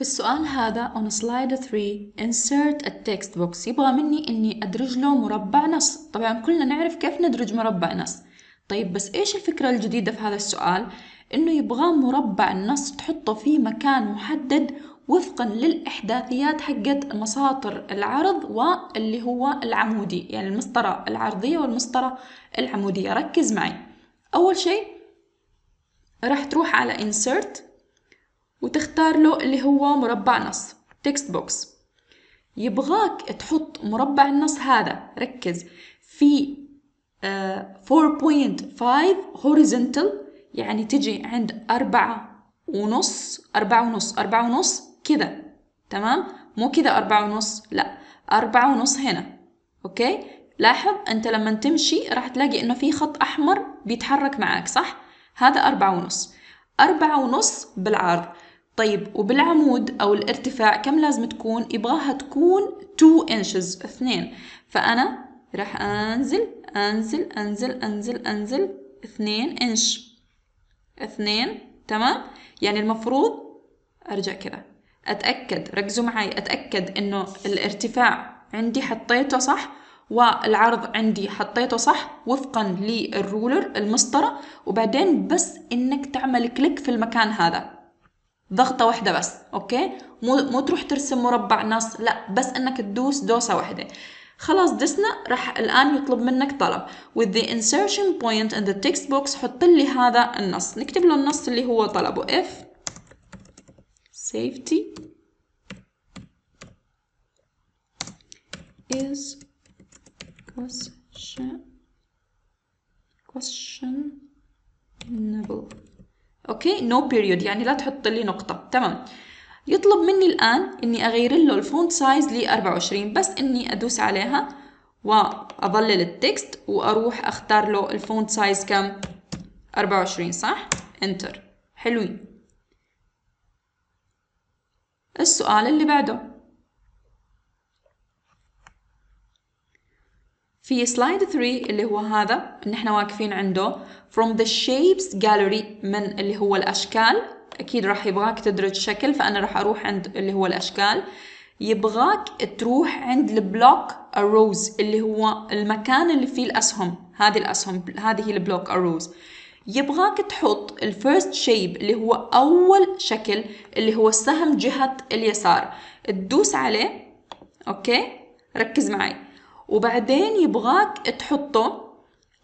في السؤال هذا on slide 3 insert a text box يبغى مني إني أدرج له مربع نص طبعا كلنا نعرف كيف ندرج مربع نص طيب بس إيش الفكرة الجديدة في هذا السؤال إنه يبغى مربع النص تحطه في مكان محدد وفقا للإحداثيات حقت مساطر العرض واللي هو العمودي يعني المسطرة العرضية والمسطرة العمودية ركز معي أول شيء راح تروح على insert وتختار له اللي هو مربع نص تكست بوكس يبغاك تحط مربع النص هذا ركز في 4.5 آه، horizontal يعني تجي عند أربعة ونص أربعة ونص أربعة ونص كذا تمام مو كذا أربعة ونص لا أربعة ونص هنا أوكي لاحظ أنت لما تمشي راح تلاقي إنه في خط أحمر بيتحرك معاك صح هذا أربعة ونص أربعة ونص بالعرض طيب وبالعمود أو الارتفاع كم لازم تكون؟ يبغاها تكون 2 inches اثنين فأنا راح أنزل أنزل أنزل أنزل أنزل اثنين إنش اثنين تمام؟ يعني المفروض أرجع كذا أتأكد ركزوا معي أتأكد إنه الارتفاع عندي حطيته صح والعرض عندي حطيته صح وفقا للرولر المسطرة وبعدين بس إنك تعمل كليك في المكان هذا ضغطه واحده بس اوكي مو مو تروح ترسم مربع نص لا بس انك تدوس دوسه واحده خلاص دسنا راح الآن يطلب منك طلب with the insertion point in the text box حط لي هذا النص نكتب له النص اللي هو طلبه if safety is question questionable اوكي نو no بيريود يعني لا تحط لي نقطه تمام يطلب مني الان اني اغير له الفونت سايز ل 24 بس اني ادوس عليها واظلل التكست واروح اختار له الفونت سايز كم 24 صح انتر حلوين السؤال اللي بعده في سلايد 3 اللي هو هذا اللي احنا واقفين عنده from the shapes gallery من اللي هو الاشكال اكيد راح يبغاك تدرج شكل فانا راح اروح عند اللي هو الاشكال يبغاك تروح عند البلوك اروز اللي هو المكان اللي فيه الاسهم هذه الاسهم هذه البلوك اروز يبغاك تحط الفيرست شيب اللي هو اول شكل اللي هو السهم جهة اليسار تدوس عليه اوكي ركز معي وبعدين يبغاك تحطه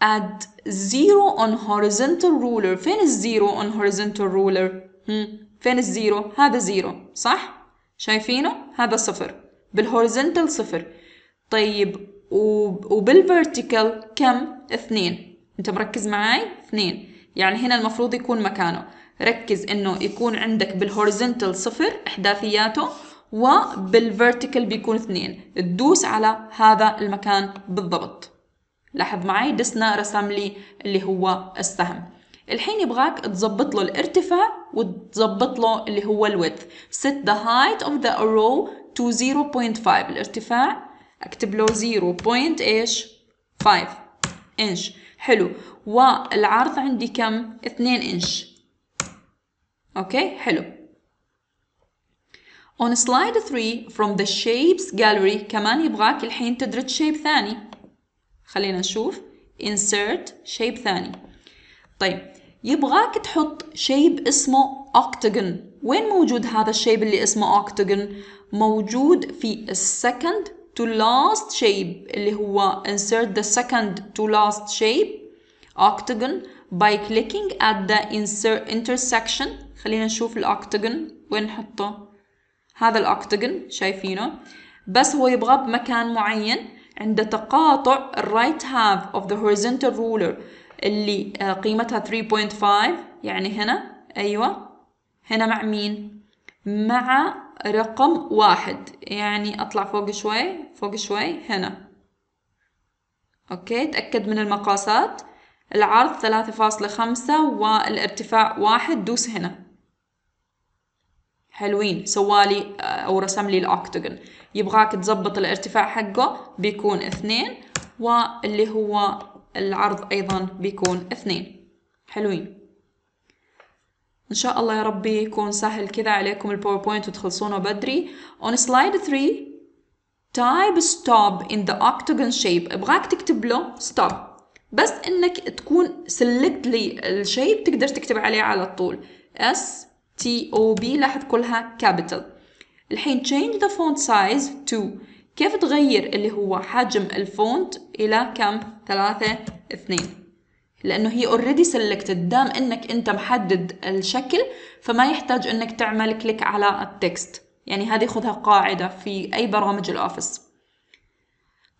at zero on horizontal ruler فين الزيرو on horizontal ruler هم. فين الزيرو هذا زيرو صح شايفينه هذا صفر بالهوريزنتال صفر طيب وبالفيرتيكال كم اثنين انت مركز معاي اثنين يعني هنا المفروض يكون مكانه ركز انه يكون عندك بالهوريزنتال صفر احداثياته وبالفيرتيكال بيكون اثنين تدوس على هذا المكان بالضبط لاحظ معي دسنا رسم لي اللي هو السهم الحين يبغاك تظبط له الارتفاع وتظبط له اللي هو الويدث set the height of the arrow to 0.5 الارتفاع اكتب له 0. ايش 5 انش حلو والعرض عندي كم 2 انش اوكي حلو On slide 3 from the shapes gallery كمان يبغاك الحين تدرج شيب ثاني خلينا نشوف insert shape ثاني طيب يبغاك تحط شيب اسمه octagon وين موجود هذا الشيب اللي اسمه octagon موجود في second to last shape اللي هو insert the second to last shape octagon by clicking at the insert intersection خلينا نشوف الاكتاجون وين نحطه هذا الاكتاجون شايفينه بس هو يبغاه بمكان معين عند تقاطع الرايت هاف اوف ذا هوريزونتال رولر اللي آه، قيمتها 3.5 يعني هنا ايوه هنا مع مين مع رقم واحد يعني اطلع فوق شوي فوق شوي هنا اوكي تأكد من المقاسات العرض 3.5 والارتفاع واحد دوس هنا حلوين سوالي آه، او رسم لي الاوكتاجون يبغاك تزبط الارتفاع حقه بيكون اثنين واللي هو العرض ايضا بيكون اثنين حلوين ان شاء الله يا ربي يكون سهل كذا عليكم الباوربوينت وتخلصونه بدري on slide 3 type stop in the octagon shape ابغاك تكتب له stop بس انك تكون سلكت لي الشيب تقدر تكتب عليه على طول s تي او بي لاحظ كلها كابيتال الحين change the font size to كيف تغير اللي هو حجم الفونت إلى كم ثلاثة اثنين لأنه هي already selected دام إنك أنت محدد الشكل فما يحتاج إنك تعمل كليك على التكست يعني هذه خذها قاعدة في أي برامج الأوفيس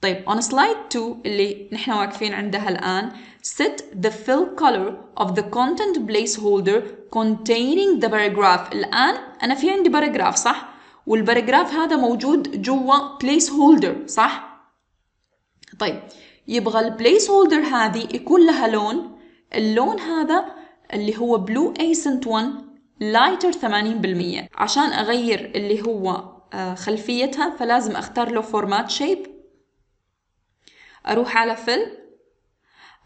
طيب on slide 2 اللي نحن واقفين عندها الآن set the fill color of the content placeholder containing the paragraph الآن أنا في عندي paragraph صح؟ والباراجراف هذا موجود جوا placeholder صح؟ طيب يبغى placeholder هذه يكون لها لون اللون هذا اللي هو blue accent 1 lighter 80% عشان أغير اللي هو آه، خلفيتها فلازم أختار له format shape اروح على فل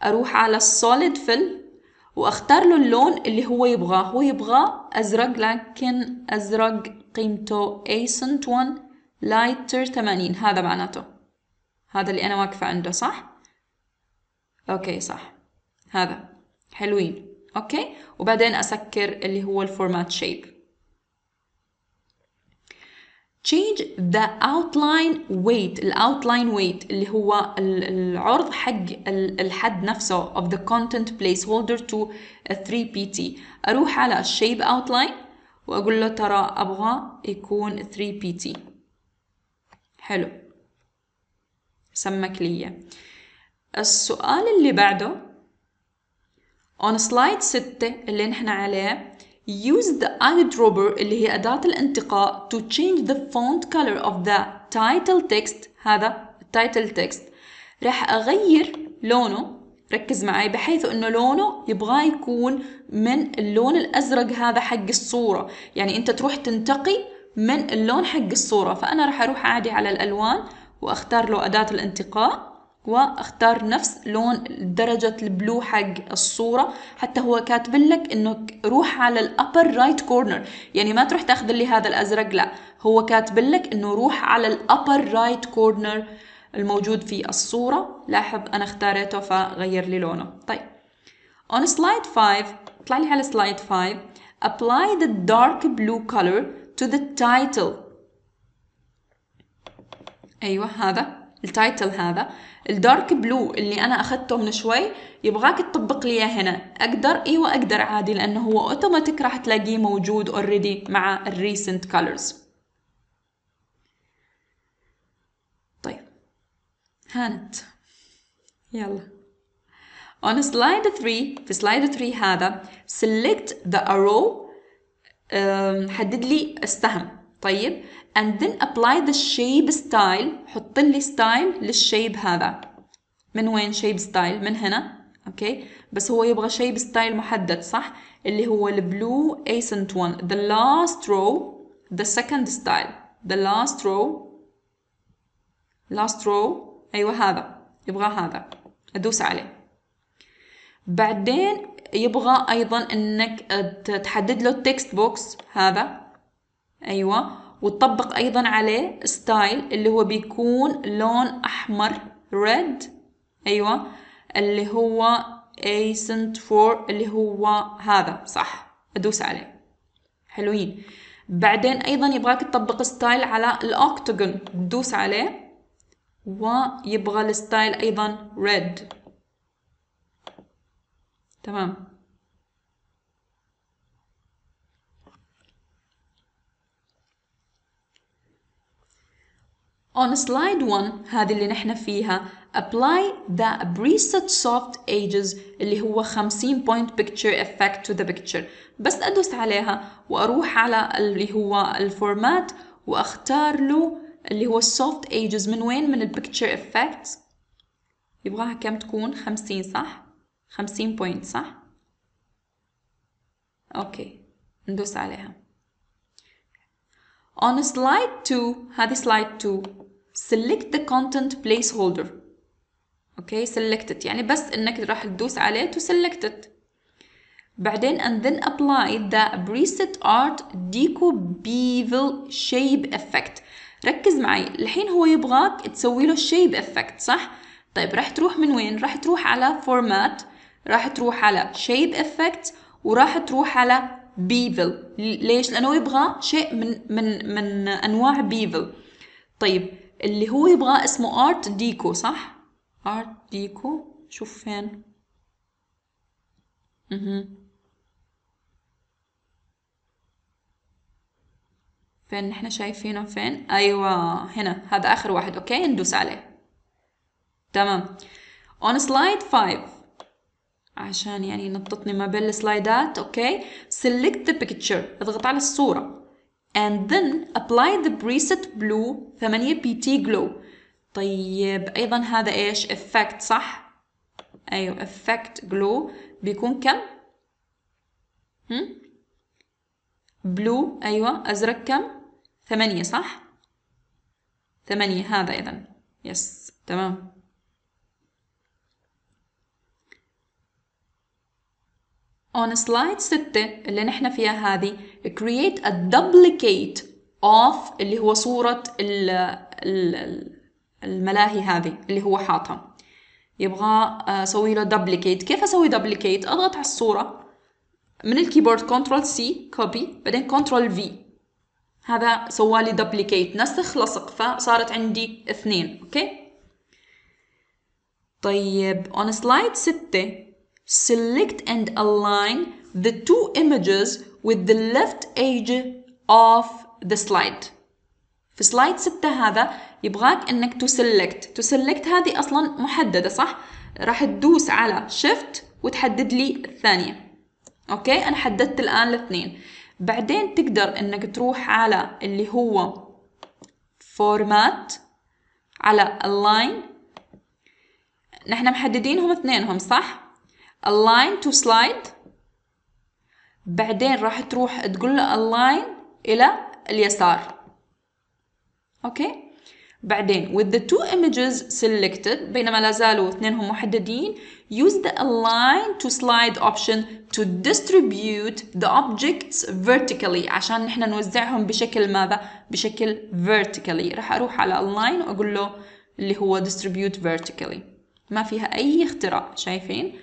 اروح على السوليد فل واختار له اللون اللي هو يبغاه هو يبغاه ازرق لكن ازرق قيمته ايسنت 1 لايتر 80 هذا معناته هذا اللي انا واقفه عنده صح اوكي صح هذا حلوين اوكي وبعدين اسكر اللي هو الفورمات شيب change the outline weight outline weight اللي هو العرض حق الحد نفسه of the content placeholder to 3pt اروح على shape outline واقول له ترى ابغى يكون 3pt حلو سمك لي السؤال اللي بعده on slide 6 اللي نحن عليه Use the eyedropper اللي هي أداة الانتقاء to change the font color of the title text هذا title text راح أغير لونه ركز معي بحيث انه لونه يبغاه يكون من اللون الازرق هذا حق الصورة يعني انت تروح تنتقي من اللون حق الصورة فانا راح اروح عادي على الالوان واختار له اداة الانتقاء واختار نفس لون درجة البلو حق الصورة حتى هو كاتب لك انه روح على الابر رايت كورنر يعني ما تروح تاخذ لي هذا الازرق لا هو كاتب لك انه روح على الابر رايت كورنر الموجود في الصورة لاحظ انا اختاريته فغير لي لونه طيب on slide 5 اطلع لي على slide 5 apply the dark blue color to the title ايوه هذا التايتل هذا الدارك بلو اللي انا اخذته من شوي يبغاك تطبق لي هنا اقدر ايوه اقدر عادي لانه هو اوتوماتيك راح تلاقيه موجود اوريدي مع الريسنت كولرز طيب هانت يلا On slide 3 في slide 3 هذا select the arrow حدد لي السهم طيب and then apply the shape style حط لي ستايل للشيب هذا من وين شيب ستايل من هنا اوكي بس هو يبغى شيب ستايل محدد صح اللي هو البلو ايسنت 1 the last row the second style the last row last row ايوه هذا يبغى هذا ادوس عليه بعدين يبغى ايضا انك تحدد له التكست بوكس هذا ايوه وتطبق ايضا عليه ستايل اللي هو بيكون لون احمر ريد ايوه اللي هو ايسنت فور اللي هو هذا صح ادوس عليه حلوين بعدين ايضا يبغاك تطبق ستايل على الاوكتاجون تدوس عليه ويبغى الستايل ايضا ريد تمام On slide 1 هذه اللي نحن فيها apply the preset soft edges اللي هو 50 point picture effect to the picture بس أدوس عليها وأروح على اللي هو الفورمات وأختار له اللي هو soft edges من وين من picture effect يبغاها كم تكون 50 صح 50 point صح أوكي ندوس عليها On slide 2 هذه slide 2 select the content placeholder okay select it يعني بس انك راح تدوس عليه to select it بعدين and then apply the preset art deco bevel shape effect ركز معي الحين هو يبغاك تسوي له shape effect صح طيب راح تروح من وين راح تروح على format راح تروح على shape effect وراح تروح على bevel ليش لانه يبغى شيء من من من انواع bevel طيب اللي هو يبغى اسمه ارت ديكو صح ارت ديكو شوف فين اها فين نحن شايفينه فين ايوه هنا هذا اخر واحد اوكي ندوس عليه تمام on slide 5 عشان يعني نططني ما بين السلايدات اوكي سيلكت the بيكتشر اضغط على الصورة and then apply the preset blue 8 PT glow طيب أيضا هذا إيش effect صح أيوة effect glow بيكون كم هم؟ بلو أيوة أزرق كم ثمانية صح ثمانية هذا إذا يس تمام on slide 6 اللي نحن فيها هذه create a duplicate of اللي هو صورة ال ال الملاهي هذه اللي هو حاطها يبغى آه، اسوي له duplicate كيف اسوي duplicate اضغط على الصورة من الكيبورد كنترول سي كوبي بعدين كنترول في هذا سوالي duplicate نسخ لصق فصارت عندي اثنين اوكي طيب on slide 6 select and align the two images with the left edge of the slide في سلايد 6 هذا يبغاك انك تو سيلكت تو سيلكت هذه اصلا محدده صح راح تدوس على شيفت وتحدد لي الثانيه اوكي انا حددت الان الاثنين بعدين تقدر انك تروح على اللي هو فورمات على align نحن محددينهم اثنينهم صح align to slide بعدين راح تروح تقول له align إلى اليسار أوكي بعدين with the two images selected بينما لا زالوا اثنينهم محددين use the align to slide option to distribute the objects vertically عشان نحن نوزعهم بشكل ماذا؟ بشكل vertically راح أروح على align وأقول له اللي هو distribute vertically ما فيها أي اختراع شايفين؟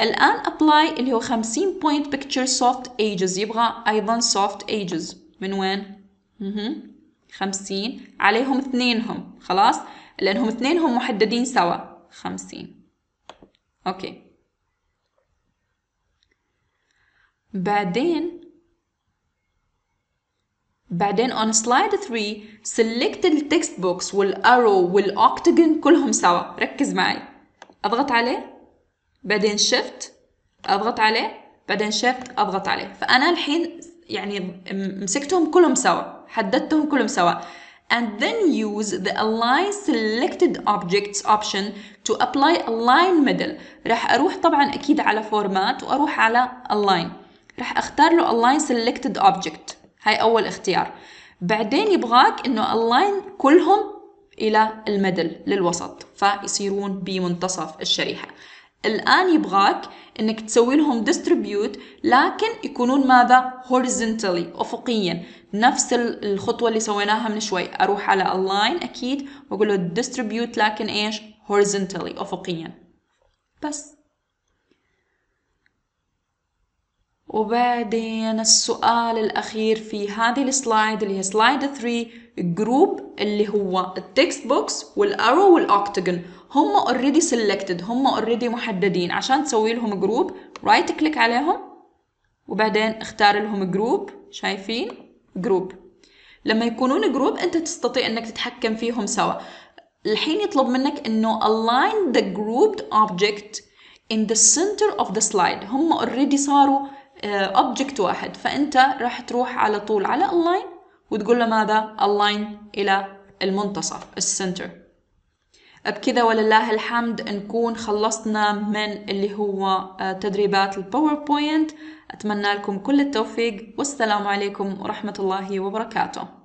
الآن apply اللي هو 50 point picture soft ages يبغى أيضا soft ages من وين؟ مه. خمسين عليهم اثنينهم خلاص؟ لأنهم اثنينهم محددين سوا خمسين أوكي بعدين بعدين on slide 3 select التكست textbooks والarrow والoctagon كلهم سوا ركز معي اضغط عليه بعدين شيفت اضغط عليه بعدين شيفت اضغط عليه فانا الحين يعني مسكتهم كلهم سوا حددتهم كلهم سوا and then use the align selected objects option to apply align middle راح اروح طبعا اكيد على فورمات واروح على align راح اختار له align selected object هاي اول اختيار بعدين يبغاك انه align كلهم الى الميدل للوسط فيصيرون بمنتصف الشريحه الآن يبغاك انك تسوي لهم ديستريبيوت لكن يكونون ماذا horizontally افقيا نفس الخطوة اللي سويناها من شوي اروح على align اكيد واقول له ديستريبيوت لكن ايش horizontally افقيا بس وبعدين السؤال الأخير في هذه السلايد اللي هي سلايد 3 جروب اللي هو التكست بوكس والأرو والأوكتاجون هم اوريدي سيلكتد هم اوريدي محددين عشان تسوي لهم جروب رايت كليك عليهم وبعدين اختار لهم جروب شايفين جروب لما يكونون جروب انت تستطيع انك تتحكم فيهم سوا الحين يطلب منك انه align the grouped object in the center of the slide هم اوريدي صاروا آه، object واحد فانت راح تروح على طول على align وتقول له ماذا align الى المنتصف السنتر بكذا ولله الحمد نكون خلصنا من اللي هو آه، تدريبات الباوربوينت أتمنى لكم كل التوفيق والسلام عليكم ورحمة الله وبركاته